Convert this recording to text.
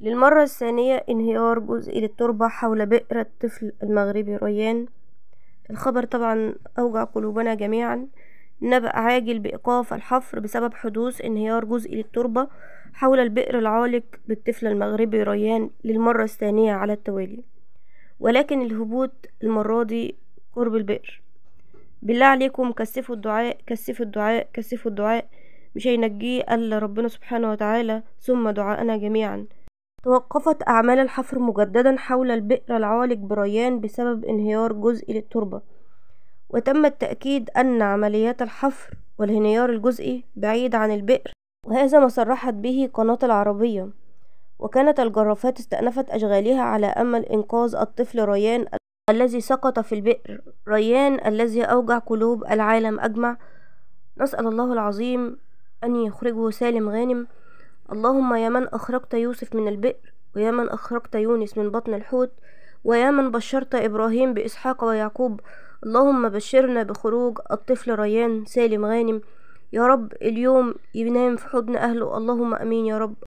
للمرة الثانية انهيار جزء للتربة حول بئر الطفل المغربي ريان الخبر طبعا أوجع قلوبنا جميعا نبأ عاجل بإيقاف الحفر بسبب حدوث انهيار جزء للتربة حول البئر العالق بالطفل المغربي ريان للمرة الثانية على التوالي ولكن الهبوط المرة دي قرب البئر بالله عليكم كثفوا الدعاء كثفوا الدعاء كثفوا الدعاء مش هينجيه إلا ربنا سبحانه وتعالى ثم دعاءنا جميعا توقفت أعمال الحفر مجددا حول البئر العالق بريان بسبب انهيار جزء للتربة وتم التأكيد أن عمليات الحفر والانهيار الجزئي بعيد عن البئر وهذا ما صرحت به قناة العربية وكانت الجرافات استأنفت أشغالها على أمل إنقاذ الطفل ريان الذي سقط في البئر ريان الذي أوجع قلوب العالم أجمع نسأل الله العظيم أن يخرجه سالم غانم اللهم يا من أخرجت يوسف من البئر ويا من أخرجت يونس من بطن الحوت ويا من بشرت إبراهيم بإسحاق ويعقوب اللهم بشرنا بخروج الطفل ريان سالم غانم يا رب اليوم ينام في حضن أهله اللهم أمين يا رب